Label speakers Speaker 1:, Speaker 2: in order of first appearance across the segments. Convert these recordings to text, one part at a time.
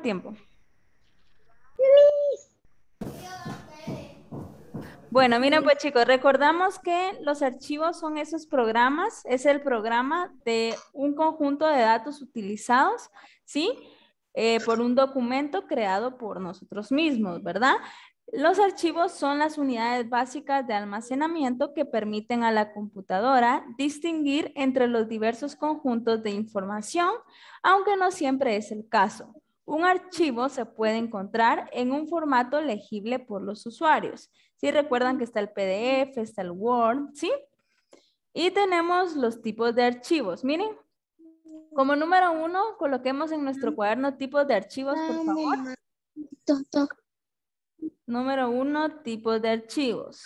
Speaker 1: tiempo. Bueno, miren pues chicos, recordamos que los archivos son esos programas, es el programa de un conjunto de datos utilizados, ¿sí? Eh, por un documento creado por nosotros mismos, ¿verdad? Los archivos son las unidades básicas de almacenamiento que permiten a la computadora distinguir entre los diversos conjuntos de información, aunque no siempre es el caso. Un archivo se puede encontrar en un formato legible por los usuarios. Si ¿Sí? recuerdan que está el PDF, está el Word, ¿sí? Y tenemos los tipos de archivos. Miren, como número uno, coloquemos en nuestro cuaderno tipos de archivos, por favor. Número uno, tipos de archivos.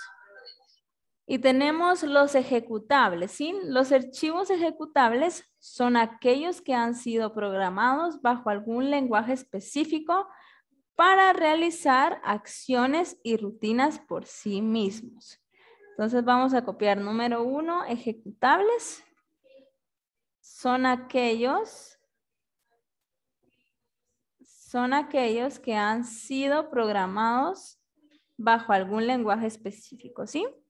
Speaker 1: Y tenemos los ejecutables. ¿sí? Los archivos ejecutables son aquellos que han sido programados bajo algún lenguaje específico para realizar acciones y rutinas por sí mismos. Entonces vamos a copiar número uno, ejecutables. Son aquellos, son aquellos que han sido programados bajo algún lenguaje específico, ¿sí? sí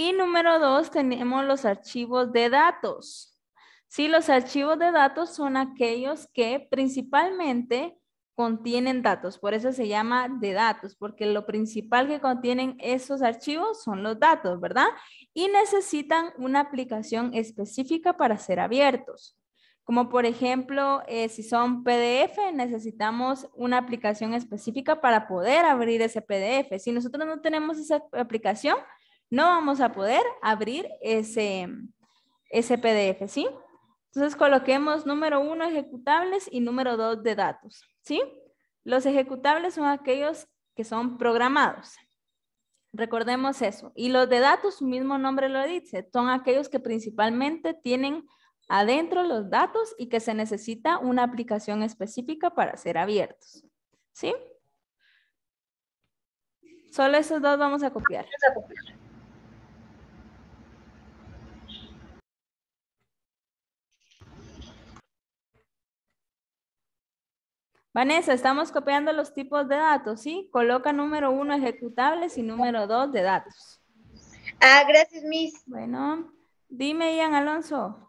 Speaker 1: y número dos, tenemos los archivos de datos. Sí, los archivos de datos son aquellos que principalmente contienen datos, por eso se llama de datos, porque lo principal que contienen esos archivos son los datos, ¿verdad? Y necesitan una aplicación específica para ser abiertos. Como por ejemplo, eh, si son PDF, necesitamos una aplicación específica para poder abrir ese PDF. Si nosotros no tenemos esa aplicación, no vamos a poder abrir ese, ese PDF, ¿sí? Entonces coloquemos número uno ejecutables y número dos de datos, ¿sí? Los ejecutables son aquellos que son programados. Recordemos eso. Y los de datos, su mismo nombre lo dice, son aquellos que principalmente tienen adentro los datos y que se necesita una aplicación específica para ser abiertos. ¿Sí? Solo esos dos vamos a copiar. Vamos a copiar. Vanessa, estamos copiando los tipos de datos, ¿sí? Coloca número uno ejecutables y número dos de datos. Ah, gracias, Miss. Bueno, dime, Ian Alonso.